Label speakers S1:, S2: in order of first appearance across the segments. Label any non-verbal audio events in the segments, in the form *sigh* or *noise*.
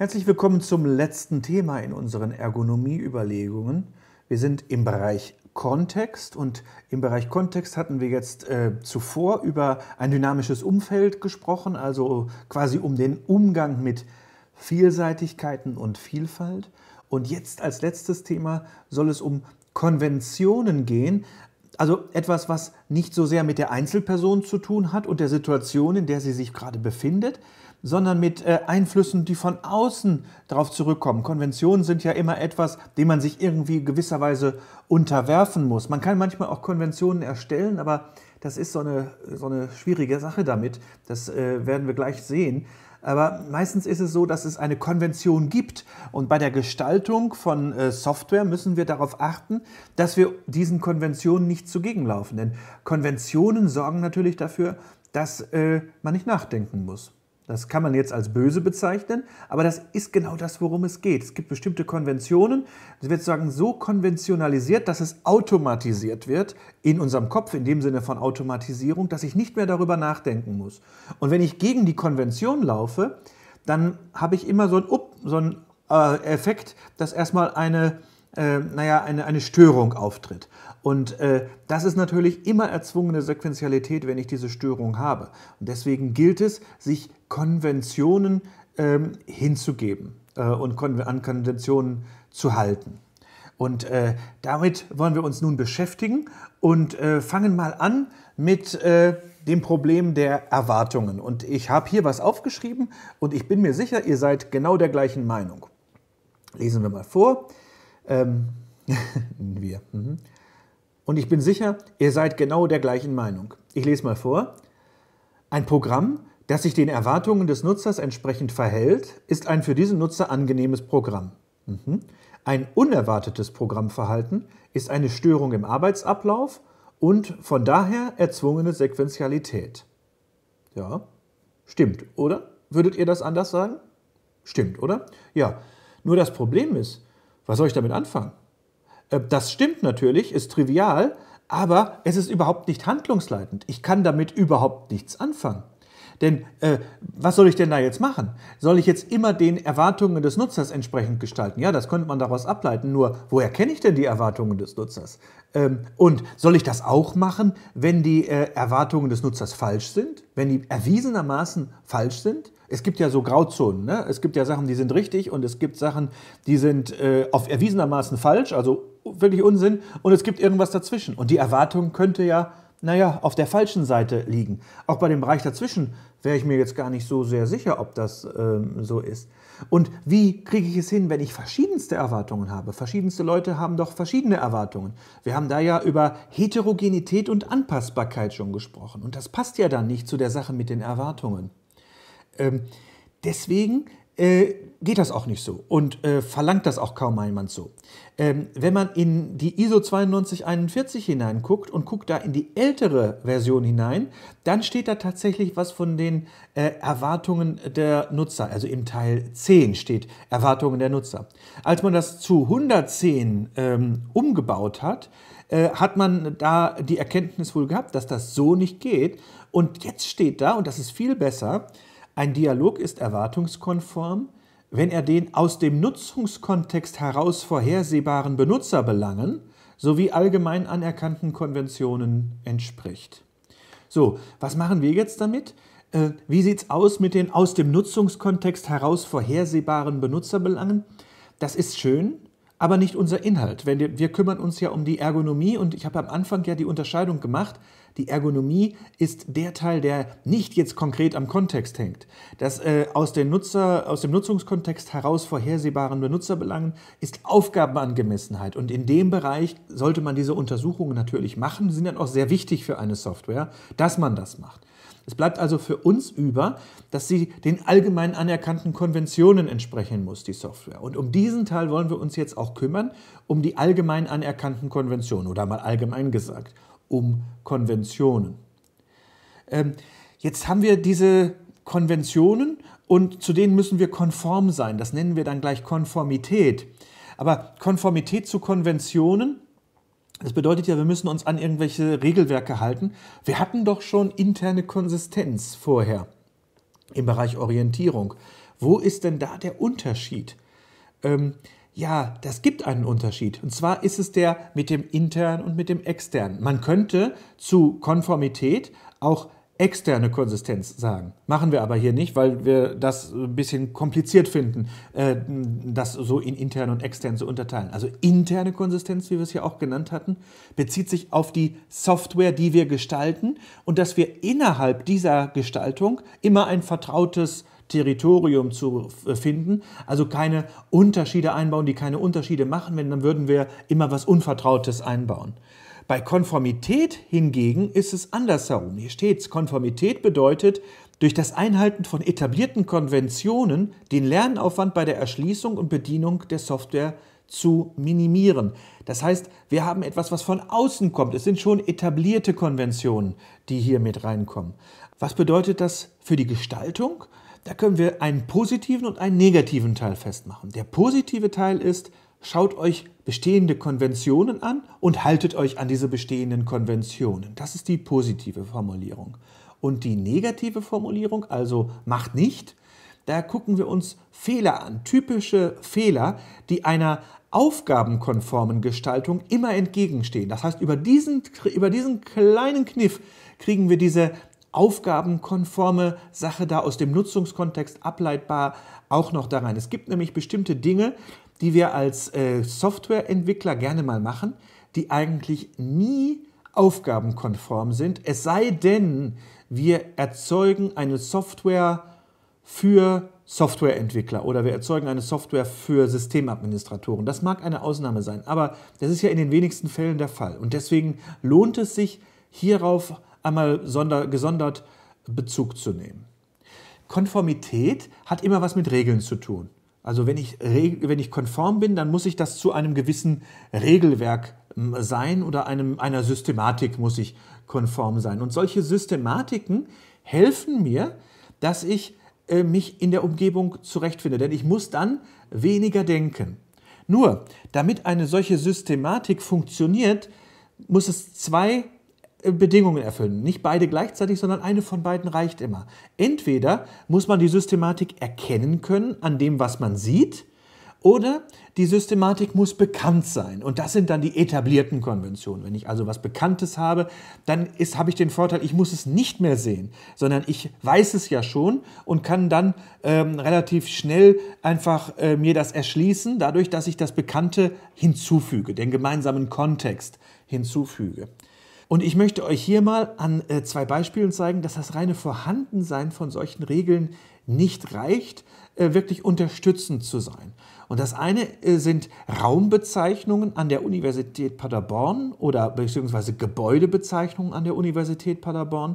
S1: Herzlich willkommen zum letzten Thema in unseren Ergonomieüberlegungen. Wir sind im Bereich Kontext und im Bereich Kontext hatten wir jetzt äh, zuvor über ein dynamisches Umfeld gesprochen, also quasi um den Umgang mit Vielseitigkeiten und Vielfalt. Und jetzt als letztes Thema soll es um Konventionen gehen, also etwas, was nicht so sehr mit der Einzelperson zu tun hat und der Situation, in der sie sich gerade befindet, sondern mit äh, Einflüssen, die von außen darauf zurückkommen. Konventionen sind ja immer etwas, dem man sich irgendwie gewisserweise unterwerfen muss. Man kann manchmal auch Konventionen erstellen, aber das ist so eine, so eine schwierige Sache damit. Das äh, werden wir gleich sehen. Aber meistens ist es so, dass es eine Konvention gibt. Und bei der Gestaltung von äh, Software müssen wir darauf achten, dass wir diesen Konventionen nicht zugegenlaufen. Denn Konventionen sorgen natürlich dafür, dass äh, man nicht nachdenken muss. Das kann man jetzt als böse bezeichnen, aber das ist genau das, worum es geht. Es gibt bestimmte Konventionen, das wird sagen, so konventionalisiert, dass es automatisiert wird in unserem Kopf, in dem Sinne von Automatisierung, dass ich nicht mehr darüber nachdenken muss. Und wenn ich gegen die Konvention laufe, dann habe ich immer so einen, Up, so einen äh, Effekt, dass erstmal eine, äh, naja, eine, eine Störung auftritt. Und äh, das ist natürlich immer erzwungene Sequentialität, wenn ich diese Störung habe. Und deswegen gilt es, sich Konventionen ähm, hinzugeben äh, und kon an Konventionen zu halten. Und äh, damit wollen wir uns nun beschäftigen und äh, fangen mal an mit äh, dem Problem der Erwartungen. Und ich habe hier was aufgeschrieben und ich bin mir sicher, ihr seid genau der gleichen Meinung. Lesen wir mal vor. Ähm, *laughs* wir. Mhm. Und ich bin sicher, ihr seid genau der gleichen Meinung. Ich lese mal vor. Ein Programm, das sich den Erwartungen des Nutzers entsprechend verhält, ist ein für diesen Nutzer angenehmes Programm. Mhm. Ein unerwartetes Programmverhalten ist eine Störung im Arbeitsablauf und von daher erzwungene Sequentialität. Ja, stimmt, oder? Würdet ihr das anders sagen? Stimmt, oder? Ja, nur das Problem ist, was soll ich damit anfangen? Äh, das stimmt natürlich, ist trivial, aber es ist überhaupt nicht handlungsleitend. Ich kann damit überhaupt nichts anfangen. Denn äh, was soll ich denn da jetzt machen? Soll ich jetzt immer den Erwartungen des Nutzers entsprechend gestalten? Ja, das könnte man daraus ableiten. Nur, woher kenne ich denn die Erwartungen des Nutzers? Ähm, und soll ich das auch machen, wenn die äh, Erwartungen des Nutzers falsch sind? Wenn die erwiesenermaßen falsch sind? es gibt ja so Grauzonen. Ne? Es gibt ja Sachen, die sind richtig und es gibt Sachen, die sind äh, auf erwiesenermaßen falsch, also wirklich Unsinn. Und es gibt irgendwas dazwischen. Und die Erwartung könnte ja, naja, auf der falschen Seite liegen. Auch bei dem Bereich dazwischen wäre ich mir jetzt gar nicht so sehr sicher, ob das ähm, so ist. Und wie kriege ich es hin, wenn ich verschiedenste Erwartungen habe? Verschiedenste Leute haben doch verschiedene Erwartungen. Wir haben da ja über Heterogenität und Anpassbarkeit schon gesprochen. Und das passt ja dann nicht zu der Sache mit den Erwartungen. Ähm, deswegen äh, geht das auch nicht so und äh, verlangt das auch kaum jemand so. Ähm, wenn man in die ISO 9241 hineinguckt und guckt da in die ältere Version hinein, dann steht da tatsächlich was von den äh, Erwartungen der Nutzer. Also im Teil 10 steht Erwartungen der Nutzer. Als man das zu 110 ähm, umgebaut hat, äh, hat man da die Erkenntnis wohl gehabt, dass das so nicht geht. Und jetzt steht da, und das ist viel besser, ein Dialog ist erwartungskonform, wenn er den aus dem Nutzungskontext heraus vorhersehbaren Benutzerbelangen sowie allgemein anerkannten Konventionen entspricht. So, was machen wir jetzt damit? Äh, wie sieht es aus mit den aus dem Nutzungskontext heraus vorhersehbaren Benutzerbelangen? Das ist schön, aber nicht unser Inhalt. Wenn wir, wir kümmern uns ja um die Ergonomie und ich habe am Anfang ja die Unterscheidung gemacht die Ergonomie ist der Teil, der nicht jetzt konkret am Kontext hängt. Das äh, aus, Nutzer, aus, dem Nutzungskontext heraus vorhersehbaren Benutzerbelangen ist Aufgabenangemessenheit. Und in dem Bereich sollte man diese Untersuchungen natürlich machen, die sind dann auch sehr wichtig für eine Software, dass man das macht. Es bleibt also für uns über, dass sie den allgemein anerkannten Konventionen entsprechen muss, die Software. Und um diesen Teil wollen wir uns jetzt auch kümmern, um die allgemein anerkannten Konventionen oder mal allgemein gesagt um Konventionen. Ähm, jetzt haben wir diese Konventionen und zu denen müssen wir konform sein. Das nennen wir dann gleich Konformität. Aber Konformität zu Konventionen, das bedeutet ja, wir müssen uns an irgendwelche Regelwerke halten. Wir hatten doch schon interne Konsistenz vorher im Bereich Orientierung. Wo ist denn da der Unterschied? Ähm, ja, das gibt einen Unterschied. Und zwar ist es der mit dem internen und mit dem externen. Man könnte zu Konformität auch externe Konsistenz sagen. Machen wir aber hier nicht, weil wir das ein bisschen kompliziert finden, äh, das so in intern und extern zu unterteilen. Also interne Konsistenz, wie wir es hier auch genannt hatten, bezieht sich auf die Software, die wir gestalten und dass wir innerhalb dieser Gestaltung immer ein vertrautes Territorium zu äh, finden. Also keine Unterschiede einbauen, die keine Unterschiede machen, wenn dann würden wir immer was Unvertrautes einbauen. Bei Konformität hingegen ist es andersherum. Hier steht es, Konformität bedeutet, durch das Einhalten von etablierten Konventionen den Lernaufwand bei der Erschließung und Bedienung der Software zu minimieren. Das heißt, wir haben etwas, was von außen kommt. Es sind schon etablierte Konventionen, die hier mit reinkommen. Was bedeutet das für die Gestaltung? Da können wir einen positiven und einen negativen Teil festmachen. Der positive Teil ist, schaut euch bestehende Konventionen an und haltet euch an diese bestehenden Konventionen. Das ist die positive Formulierung. Und die negative Formulierung, also macht nicht, da gucken wir uns Fehler an, typische Fehler, die einer aufgabenkonformen Gestaltung immer entgegenstehen. Das heißt, über diesen, über diesen kleinen Kniff kriegen wir diese aufgabenkonforme Sache da aus dem Nutzungskontext ableitbar auch noch da rein. Es gibt nämlich bestimmte Dinge, die wir als äh, Softwareentwickler gerne mal machen, die eigentlich nie aufgabenkonform sind, es sei denn, wir erzeugen eine Software für Softwareentwickler oder wir erzeugen eine Software für Systemadministratoren. Das mag eine Ausnahme sein, aber das ist ja in den wenigsten Fällen der Fall. Und deswegen lohnt es sich, hierauf einmal sonder, gesondert Bezug zu nehmen. Konformität hat immer was mit Regeln zu tun. Also wenn ich, wenn ich konform bin, dann muss ich das zu einem gewissen Regelwerk ähm, sein oder einem, einer Systematik muss ich konform sein. Und solche Systematiken helfen mir, dass ich äh, mich in der Umgebung zurechtfinde, denn ich muss dann weniger denken. Nur, damit eine solche Systematik funktioniert, muss es zwei äh, Bedingungen erfüllen. Nicht beide gleichzeitig, sondern eine von beiden reicht immer. Entweder muss man die Systematik erkennen können an dem, was man sieht, oder die Systematik muss bekannt sein. Und das sind dann die etablierten Konventionen. Wenn ich also was Bekanntes habe, dann habe ich den Vorteil, ich muss es nicht mehr sehen, sondern ich weiß es ja schon und kann dann ähm, relativ schnell einfach äh, mir das erschließen, dadurch, dass ich das Bekannte hinzufüge, den gemeinsamen Kontext hinzufüge. Und ich möchte euch hier mal an äh, zwei Beispielen zeigen, dass das reine Vorhandensein von solchen Regeln nicht reicht, äh, wirklich unterstützend zu sein. Und das eine äh, sind Raumbezeichnungen an der Universität Paderborn oder beziehungsweise Gebäudebezeichnungen an der Universität Paderborn.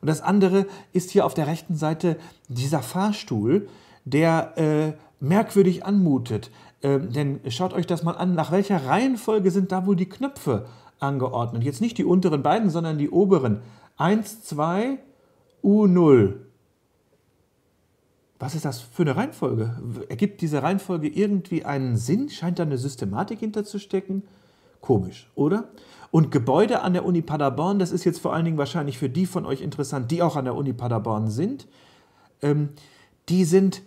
S1: Und das andere ist hier auf der rechten Seite dieser Fahrstuhl, der äh, merkwürdig anmutet. Ähm, denn schaut euch das mal an, nach welcher Reihenfolge sind da wohl die Knöpfe angeordnet. Jetzt nicht die unteren beiden, sondern die oberen. 1, 2, U0. Was ist das für eine Reihenfolge? Ergibt diese Reihenfolge irgendwie einen Sinn? Scheint da eine Systematik hinterzustecken? Komisch, oder? Und Gebäude an der Uni Paderborn, das ist jetzt vor allen Dingen wahrscheinlich für die von euch interessant, die auch an der Uni Paderborn sind, ähm, die sind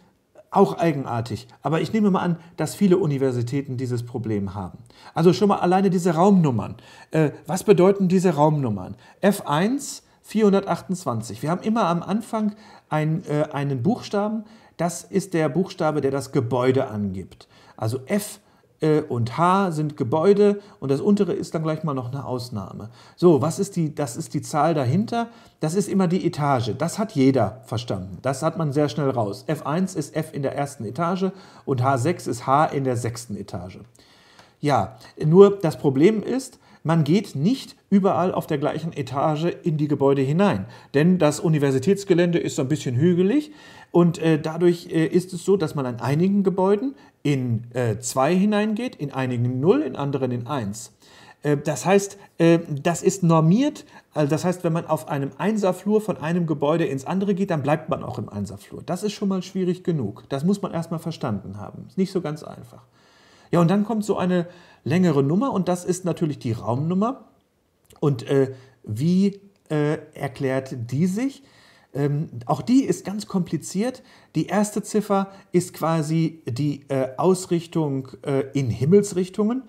S1: auch eigenartig. Aber ich nehme mal an, dass viele Universitäten dieses Problem haben. Also schon mal alleine diese Raumnummern. Äh, was bedeuten diese Raumnummern? F1 428. Wir haben immer am Anfang ein, äh, einen Buchstaben. Das ist der Buchstabe, der das Gebäude angibt. Also F und H sind Gebäude und das untere ist dann gleich mal noch eine Ausnahme. So, was ist die, das ist die Zahl dahinter. Das ist immer die Etage. Das hat jeder verstanden. Das hat man sehr schnell raus. F1 ist F in der ersten Etage und H6 ist H in der sechsten Etage. Ja, nur das Problem ist, man geht nicht überall auf der gleichen Etage in die Gebäude hinein. Denn das Universitätsgelände ist so ein bisschen hügelig und äh, dadurch äh, ist es so, dass man an einigen Gebäuden in 2 äh, hineingeht, in einigen null, in anderen in 1. Äh, das heißt, äh, das ist normiert. Also das heißt, wenn man auf einem Einserflur von einem Gebäude ins andere geht, dann bleibt man auch im Einserflur. Das ist schon mal schwierig genug. Das muss man erstmal verstanden haben. Ist nicht so ganz einfach. Ja, und dann kommt so eine längere Nummer und das ist natürlich die Raumnummer. Und äh, wie äh, erklärt die sich? Ähm, auch die ist ganz kompliziert. Die erste Ziffer ist quasi die äh, Ausrichtung äh, in Himmelsrichtungen.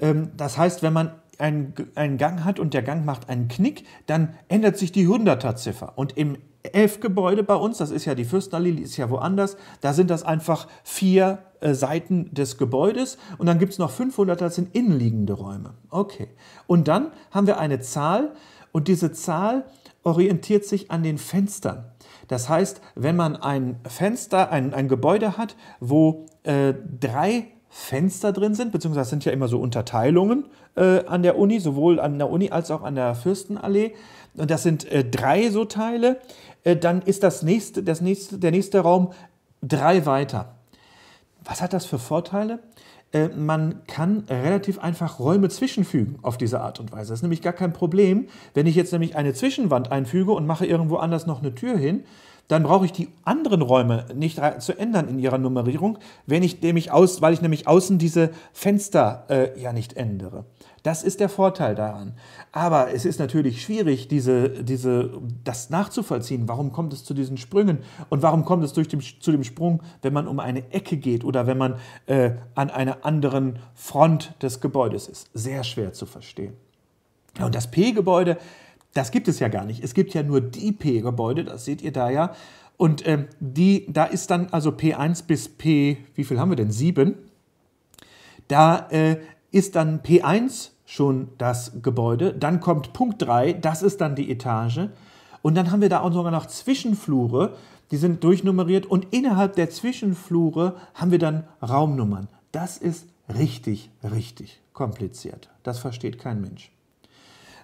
S1: Ähm, das heißt, wenn man einen, einen Gang hat und der Gang macht einen Knick, dann ändert sich die 100er-Ziffer. Und im elf Gebäude bei uns, das ist ja die Fürstenallee, die ist ja woanders, da sind das einfach vier äh, Seiten des Gebäudes und dann gibt es noch 500, das sind innenliegende Räume. Okay, und dann haben wir eine Zahl und diese Zahl orientiert sich an den Fenstern. Das heißt, wenn man ein Fenster, ein, ein Gebäude hat, wo äh, drei Fenster drin sind, beziehungsweise sind ja immer so Unterteilungen äh, an der Uni, sowohl an der Uni als auch an der Fürstenallee. Und das sind äh, drei so Teile. Äh, dann ist das nächste, das nächste, der nächste Raum drei weiter. Was hat das für Vorteile? Äh, man kann relativ einfach Räume zwischenfügen auf diese Art und Weise. Das ist nämlich gar kein Problem, wenn ich jetzt nämlich eine Zwischenwand einfüge und mache irgendwo anders noch eine Tür hin, dann brauche ich die anderen Räume nicht zu ändern in ihrer Nummerierung, wenn ich nämlich aus, weil ich nämlich außen diese Fenster äh, ja nicht ändere. Das ist der Vorteil daran. Aber es ist natürlich schwierig, diese, diese, das nachzuvollziehen. Warum kommt es zu diesen Sprüngen? Und warum kommt es durch den, zu dem Sprung, wenn man um eine Ecke geht oder wenn man äh, an einer anderen Front des Gebäudes ist? Sehr schwer zu verstehen. Ja, und das P-Gebäude das gibt es ja gar nicht. Es gibt ja nur die P-Gebäude, das seht ihr da ja. Und ähm, die, da ist dann also P1 bis P, wie viel haben wir denn? 7. Da äh, ist dann P1 schon das Gebäude, dann kommt Punkt 3, das ist dann die Etage. Und dann haben wir da auch sogar noch Zwischenflure, die sind durchnummeriert und innerhalb der Zwischenflure haben wir dann Raumnummern. Das ist richtig, richtig kompliziert. Das versteht kein Mensch.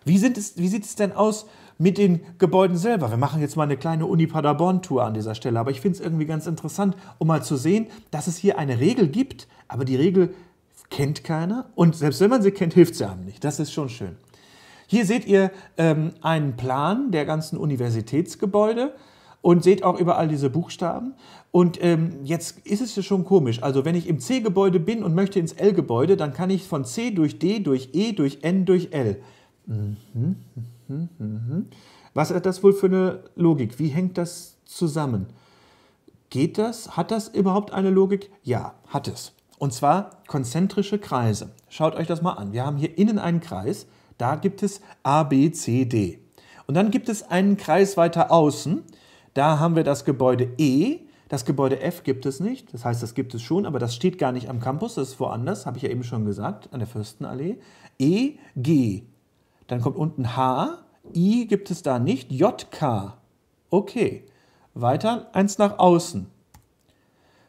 S1: Wie, sind es, wie sieht es denn aus mit den Gebäuden selber? Wir machen jetzt mal eine kleine Uni Paderborn-Tour an dieser Stelle, aber ich finde es irgendwie ganz interessant, um mal zu sehen, dass es hier eine Regel gibt, aber die Regel kennt keiner und selbst wenn man sie kennt, hilft sie einem nicht. Das ist schon schön. Hier seht ihr ähm, einen Plan der ganzen Universitätsgebäude und seht auch überall diese Buchstaben. Und ähm, jetzt ist es ja schon komisch. Also wenn ich im C-Gebäude bin und möchte ins L-Gebäude, dann kann ich von C durch D durch E durch N durch L. Mhm, mhm, Was hat äh, das wohl für eine Logik? Wie hängt das zusammen? Geht das? Hat das überhaupt eine Logik? Ja, hat es. Und zwar konzentrische Kreise. Schaut euch das mal an. Wir haben hier innen einen Kreis, da gibt es A, B, C, D. Und dann gibt es einen Kreis weiter außen, da haben wir das Gebäude E, das Gebäude F gibt es nicht, das heißt, das gibt es schon, aber das steht gar nicht am Campus, das ist woanders, habe ich ja eben schon gesagt, an der Fürstenallee. E, G dann kommt unten H, I gibt es da nicht, JK. Okay. Weiter eins nach außen.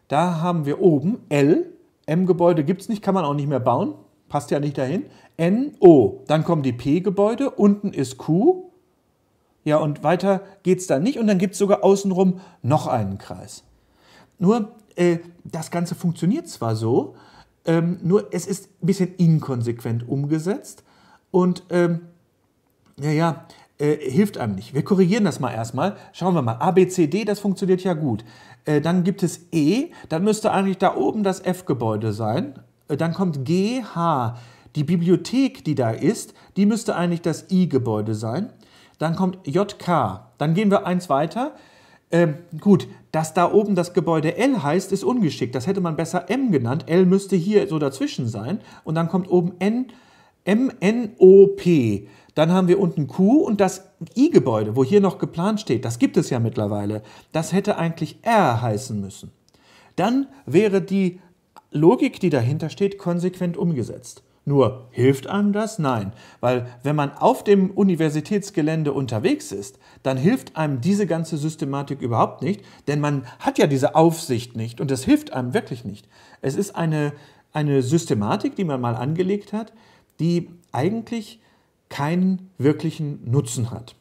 S1: Da haben wir oben L, M-Gebäude gibt es nicht, kann man auch nicht mehr bauen, passt ja nicht dahin. N, O, dann kommen die P-Gebäude, unten ist Q. Ja, und weiter geht es da nicht und dann gibt es sogar außenrum noch einen Kreis. Nur, äh, das Ganze funktioniert zwar so, ähm, nur es ist ein bisschen inkonsequent umgesetzt, und ähm, naja, äh, hilft einem nicht. Wir korrigieren das mal erstmal. Schauen wir mal. A, B, C, D, das funktioniert ja gut. Äh, dann gibt es E, dann müsste eigentlich da oben das F-Gebäude sein. Äh, dann kommt G, H. Die Bibliothek, die da ist, die müsste eigentlich das I-Gebäude sein. Dann kommt J, K. Dann gehen wir eins weiter. Ähm, gut, dass da oben das Gebäude L heißt, ist ungeschickt. Das hätte man besser M genannt. L müsste hier so dazwischen sein. Und dann kommt oben N MNOP. Dann haben wir unten Q und das I-Gebäude, wo hier noch geplant steht, das gibt es ja mittlerweile, das hätte eigentlich R heißen müssen. Dann wäre die Logik, die dahinter steht, konsequent umgesetzt. Nur hilft einem das? Nein, weil wenn man auf dem Universitätsgelände unterwegs ist, dann hilft einem diese ganze Systematik überhaupt nicht, denn man hat ja diese Aufsicht nicht und das hilft einem wirklich nicht. Es ist eine, eine Systematik, die man mal angelegt hat, die eigentlich keinen wirklichen Nutzen hat.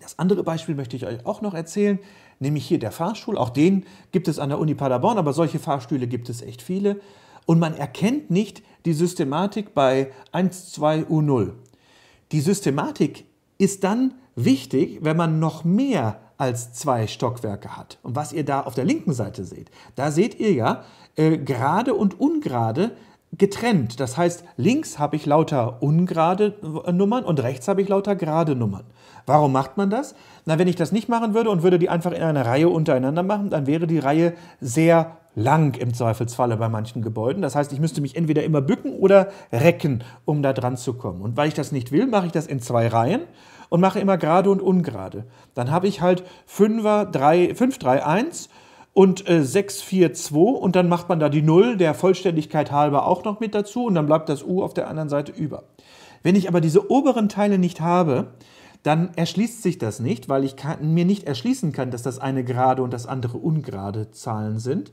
S1: Das andere Beispiel möchte ich euch auch noch erzählen, nämlich hier der Fahrstuhl. Auch den gibt es an der Uni Paderborn, aber solche Fahrstühle gibt es echt viele. Und man erkennt nicht die Systematik bei 1, 2, U0. Die Systematik ist dann wichtig, wenn man noch mehr als zwei Stockwerke hat. Und was ihr da auf der linken Seite seht, da seht ihr ja, äh, gerade und ungerade getrennt. Das heißt, links habe ich lauter ungerade Nummern und rechts habe ich lauter gerade Nummern. Warum macht man das? Na, wenn ich das nicht machen würde und würde die einfach in einer Reihe untereinander machen, dann wäre die Reihe sehr lang im Zweifelsfalle bei manchen Gebäuden. Das heißt, ich müsste mich entweder immer bücken oder recken, um da dran zu kommen. Und weil ich das nicht will, mache ich das in zwei Reihen und mache immer gerade und ungerade. Dann habe ich halt 5 3, 1 und äh, 642 und dann macht man da die 0 der Vollständigkeit halber auch noch mit dazu und dann bleibt das U auf der anderen Seite über. Wenn ich aber diese oberen Teile nicht habe, dann erschließt sich das nicht, weil ich kann, mir nicht erschließen kann, dass das eine gerade und das andere ungerade Zahlen sind,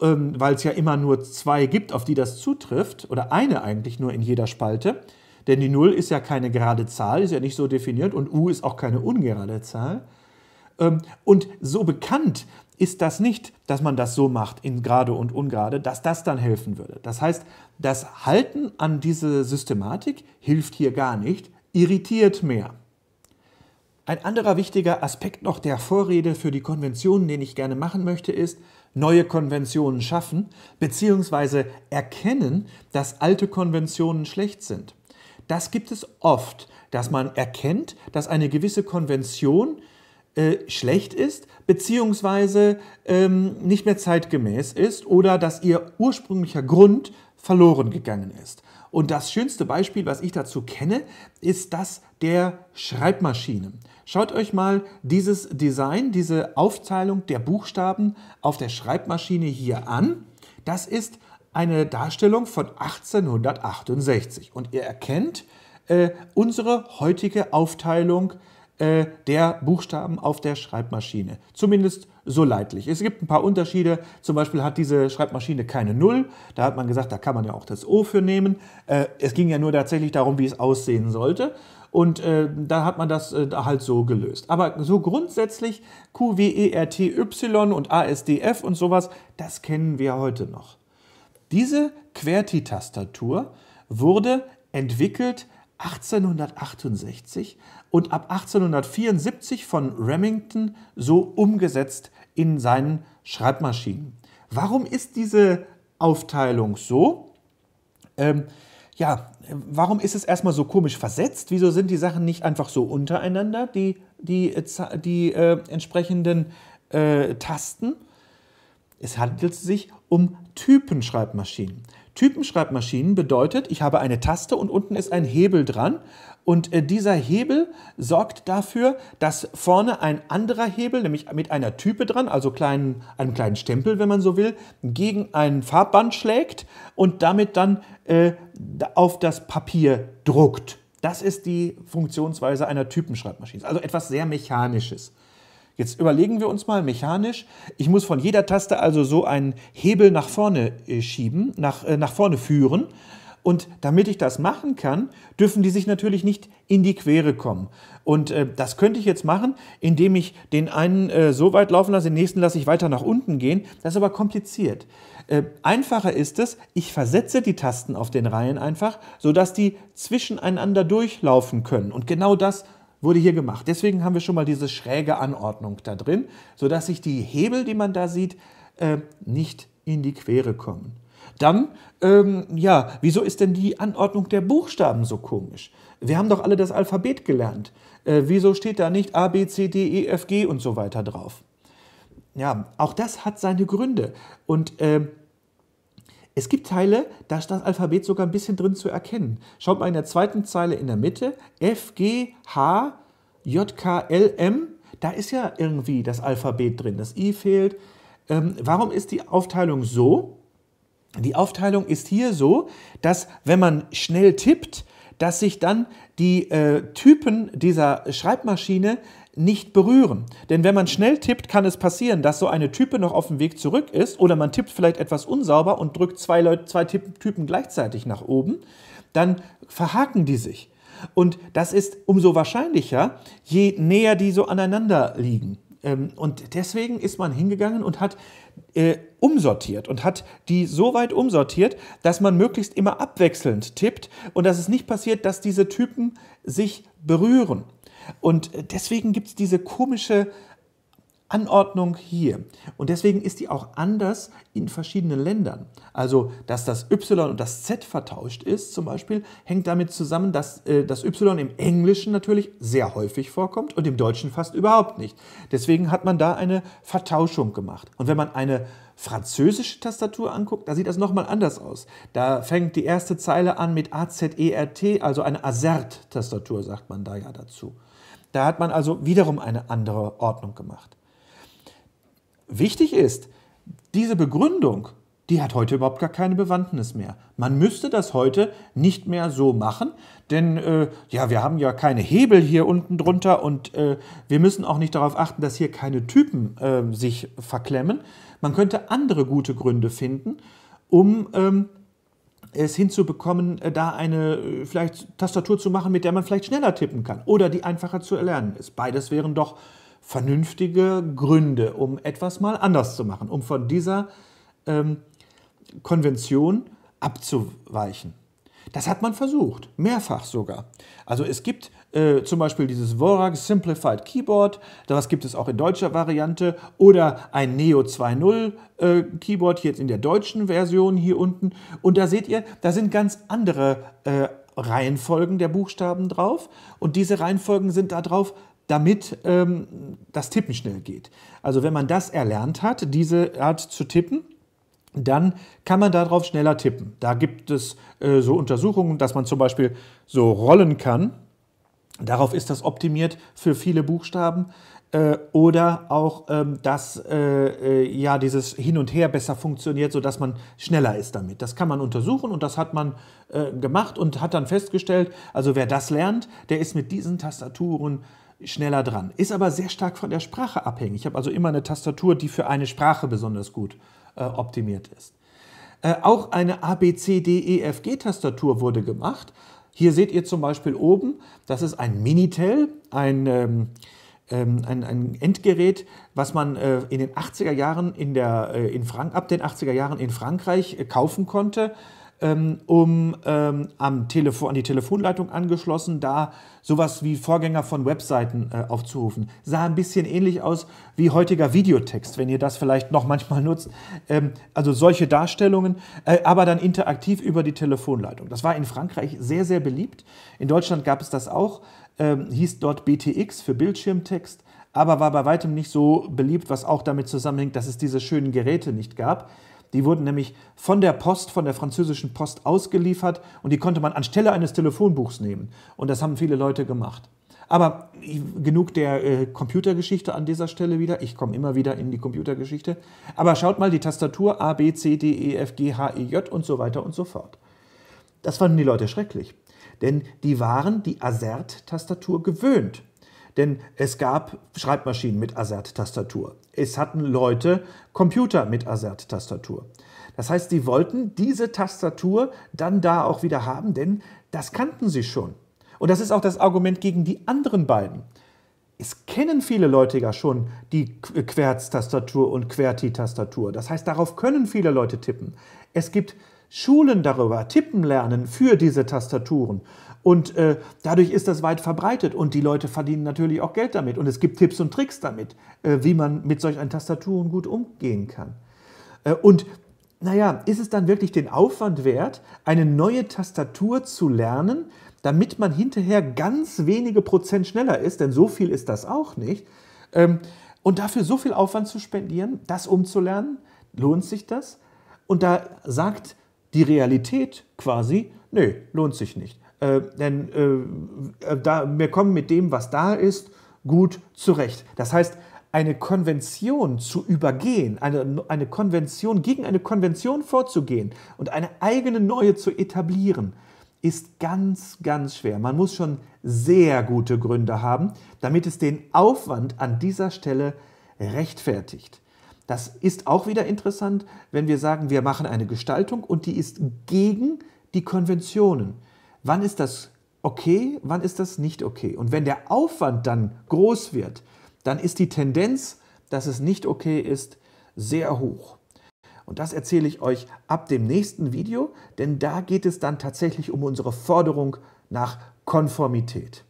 S1: ähm, weil es ja immer nur zwei gibt, auf die das zutrifft, oder eine eigentlich nur in jeder Spalte. Denn die 0 ist ja keine gerade Zahl, ist ja nicht so definiert und U ist auch keine ungerade Zahl. Ähm, und so bekannt, ist das nicht, dass man das so macht in gerade und ungerade, dass das dann helfen würde. Das heißt, das Halten an diese Systematik hilft hier gar nicht, irritiert mehr. Ein anderer wichtiger Aspekt noch der Vorrede für die Konventionen, den ich gerne machen möchte, ist neue Konventionen schaffen bzw. erkennen, dass alte Konventionen schlecht sind. Das gibt es oft, dass man erkennt, dass eine gewisse Konvention äh, schlecht ist, beziehungsweise ähm, nicht mehr zeitgemäß ist oder dass ihr ursprünglicher Grund verloren gegangen ist. Und das schönste Beispiel, was ich dazu kenne, ist das der Schreibmaschine. Schaut euch mal dieses Design, diese Aufteilung der Buchstaben auf der Schreibmaschine hier an. Das ist eine Darstellung von 1868. Und ihr erkennt äh, unsere heutige Aufteilung äh, der Buchstaben auf der Schreibmaschine. Zumindest so leidlich. Es gibt ein paar Unterschiede. Zum Beispiel hat diese Schreibmaschine keine Null. Da hat man gesagt, da kann man ja auch das O für nehmen. Äh, es ging ja nur tatsächlich darum, wie es aussehen sollte. Und äh, da hat man das äh, halt so gelöst. Aber so grundsätzlich Q, W, E, R, T, Y und A, S, D, F und sowas, das kennen wir heute noch. Diese QWERTY-Tastatur wurde entwickelt 1868 und ab 1874 von Remington so umgesetzt in seinen Schreibmaschinen. Warum ist diese Aufteilung so? Ähm, ja, warum ist es erstmal so komisch versetzt? Wieso sind die Sachen nicht einfach so untereinander, die, die, äh, die äh, entsprechenden äh, Tasten? Es handelt sich um Typenschreibmaschinen. Typenschreibmaschinen bedeutet, ich habe eine Taste und unten ist ein Hebel dran. Und äh, dieser Hebel sorgt dafür, dass vorne ein anderer Hebel, nämlich mit einer Type dran, also kleinen, einem kleinen Stempel, wenn man so will, gegen ein Farbband schlägt und damit dann äh, auf das Papier druckt. Das ist die Funktionsweise einer Typenschreibmaschine. Also etwas sehr Mechanisches. Jetzt überlegen wir uns mal mechanisch, ich muss von jeder Taste also so einen Hebel nach vorne äh, schieben, nach, äh, nach vorne führen. Und damit ich das machen kann, dürfen die sich natürlich nicht in die Quere kommen. Und äh, das könnte ich jetzt machen, indem ich den einen äh, so weit laufen lasse, den nächsten lasse ich weiter nach unten gehen. Das ist aber kompliziert. Äh, einfacher ist es, ich versetze die Tasten auf den Reihen einfach, sodass die zwischeneinander durchlaufen können. Und genau das wurde hier gemacht. Deswegen haben wir schon mal diese schräge Anordnung da drin, sodass sich die Hebel, die man da sieht, äh, nicht in die Quere kommen. Dann, ähm, ja, wieso ist denn die Anordnung der Buchstaben so komisch? Wir haben doch alle das Alphabet gelernt. Äh, wieso steht da nicht A, B, C, D, E, F, G und so weiter drauf? Ja, auch das hat seine Gründe. Und äh, es gibt Teile, da ist das Alphabet sogar ein bisschen drin zu erkennen. Schaut mal in der zweiten Zeile in der Mitte. F, G, H, J, K, L, M. Da ist ja irgendwie das Alphabet drin. Das I fehlt. Ähm, warum ist die Aufteilung so? Die Aufteilung ist hier so, dass wenn man schnell tippt, dass sich dann die äh, Typen dieser Schreibmaschine nicht berühren. Denn wenn man schnell tippt, kann es passieren, dass so eine Type noch auf dem Weg zurück ist oder man tippt vielleicht etwas unsauber und drückt zwei, Leute, zwei Typen gleichzeitig nach oben, dann verhaken die sich. Und das ist umso wahrscheinlicher, je näher die so aneinander liegen. Ähm, und deswegen ist man hingegangen und hat äh, umsortiert und hat die so weit umsortiert, dass man möglichst immer abwechselnd tippt und dass es nicht passiert, dass diese Typen sich berühren. Und deswegen gibt es diese komische Anordnung hier. Und deswegen ist die auch anders in verschiedenen Ländern. Also, dass das Y und das Z vertauscht ist, zum Beispiel, hängt damit zusammen, dass äh, das Y im Englischen natürlich sehr häufig vorkommt und im Deutschen fast überhaupt nicht. Deswegen hat man da eine Vertauschung gemacht. Und wenn man eine französische Tastatur anguckt, da sieht das nochmal anders aus. Da fängt die erste Zeile an mit A-Z-E-R-T, also eine Azert-Tastatur, sagt man da ja dazu. Da hat man also wiederum eine andere Ordnung gemacht. Wichtig ist, diese Begründung, die hat heute überhaupt gar keine Bewandtnis mehr. Man müsste das heute nicht mehr so machen, denn äh, ja, wir haben ja keine Hebel hier unten drunter und äh, wir müssen auch nicht darauf achten, dass hier keine Typen äh, sich verklemmen. Man könnte andere gute Gründe finden, um ähm, es hinzubekommen, äh, da eine äh, vielleicht Tastatur zu machen, mit der man vielleicht schneller tippen kann oder die einfacher zu erlernen ist. Beides wären doch vernünftige Gründe, um etwas mal anders zu machen, um von dieser ähm, Konvention abzuweichen. Das hat man versucht, mehrfach sogar. Also es gibt äh, zum Beispiel dieses Vorax Simplified Keyboard, das gibt es auch in deutscher Variante, oder ein Neo 2.0 äh, Keyboard jetzt in der deutschen Version hier unten. Und da seht ihr, da sind ganz andere äh, Reihenfolgen der Buchstaben drauf. Und diese Reihenfolgen sind da drauf damit ähm, das Tippen schnell geht. Also wenn man das erlernt hat, diese Art zu tippen, dann kann man darauf schneller tippen. Da gibt es äh, so Untersuchungen, dass man zum Beispiel so rollen kann. Darauf ist das optimiert für viele Buchstaben. Äh, oder auch, ähm, dass äh, äh ja dieses Hin und Her besser funktioniert, sodass man schneller ist damit. Das kann man untersuchen und das hat man äh, gemacht und hat dann festgestellt, also wer das lernt, der ist mit diesen Tastaturen schneller dran. Ist aber sehr stark von der Sprache abhängig. Ich habe also immer eine Tastatur, die für eine Sprache besonders gut äh, optimiert ist. Äh, auch eine ABCDEFG-Tastatur wurde gemacht. Hier seht ihr zum Beispiel oben, das ist ein Minitel, ein, ähm, ähm ein, ein Endgerät, was man äh, in den 80er Jahren in, der, äh, in, Frank ab den 80er Jahren in Frankreich äh, kaufen konnte ähm, um, ähm, am Telefon, an die Telefonleitung angeschlossen, da sowas wie Vorgänger von Webseiten äh, aufzurufen. Sah ein bisschen ähnlich aus wie heutiger Videotext, wenn ihr das vielleicht noch manchmal nutzt. Ähm, also solche Darstellungen, äh, aber dann interaktiv über die Telefonleitung. Das war in Frankreich sehr, sehr beliebt. In Deutschland gab es das auch, ähm, hieß dort BTX für Bildschirmtext aber war bei weitem nicht so beliebt, was auch damit zusammenhängt, dass es diese schönen Geräte nicht gab. Die wurden nämlich von der Post, von der französischen Post ausgeliefert und die konnte man anstelle eines Telefonbuchs nehmen. Und das haben viele Leute gemacht. Aber genug der äh, Computergeschichte an dieser Stelle wieder. Ich komme immer wieder in die Computergeschichte. Aber schaut mal die Tastatur A, B, C, D, E, F, G, H, E, J und so weiter und so fort. Das fanden die Leute schrecklich. Denn die waren die Assert-Tastatur gewöhnt. Denn es gab Schreibmaschinen mit ASERT-Tastatur. Es hatten Leute Computer mit ASERT-Tastatur. Das heißt, sie wollten diese Tastatur dann da auch wieder haben, denn das kannten sie schon. Und das ist auch das Argument gegen die anderen beiden. Es kennen viele Leute ja schon die Querz-Tastatur und querti tastatur Das heißt, darauf können viele Leute tippen. Es gibt Schulen darüber, Tippen lernen für diese Tastaturen. Und äh, dadurch ist das weit verbreitet und die Leute verdienen natürlich auch Geld damit. Und es gibt Tipps und Tricks damit, äh, wie man mit solchen Tastaturen gut umgehen kann. Äh, und naja, ist es dann wirklich den Aufwand wert, eine neue Tastatur zu lernen, damit man hinterher ganz wenige Prozent schneller ist, denn so viel ist das auch nicht. Ähm, und dafür so viel Aufwand zu spendieren, das umzulernen, lohnt sich das? Und da sagt die Realität quasi, nö, lohnt sich nicht. Äh, denn äh, äh, da, wir kommen mit dem, was da ist, gut zurecht. Das heißt, eine Konvention zu übergehen, eine, eine Konvention gegen eine Konvention vorzugehen und eine eigene neue zu etablieren, ist ganz, ganz schwer. Man muss schon sehr gute Gründe haben, damit es den Aufwand an dieser Stelle rechtfertigt. Das ist auch wieder interessant, wenn wir sagen, wir machen eine Gestaltung und die ist gegen die Konventionen wann ist das okay, wann ist das nicht okay. Und wenn der Aufwand dann groß wird, dann ist die Tendenz, dass es nicht okay ist, sehr hoch. Und das erzähle ich euch ab dem nächsten Video, denn da geht es dann tatsächlich um unsere Forderung nach Konformität.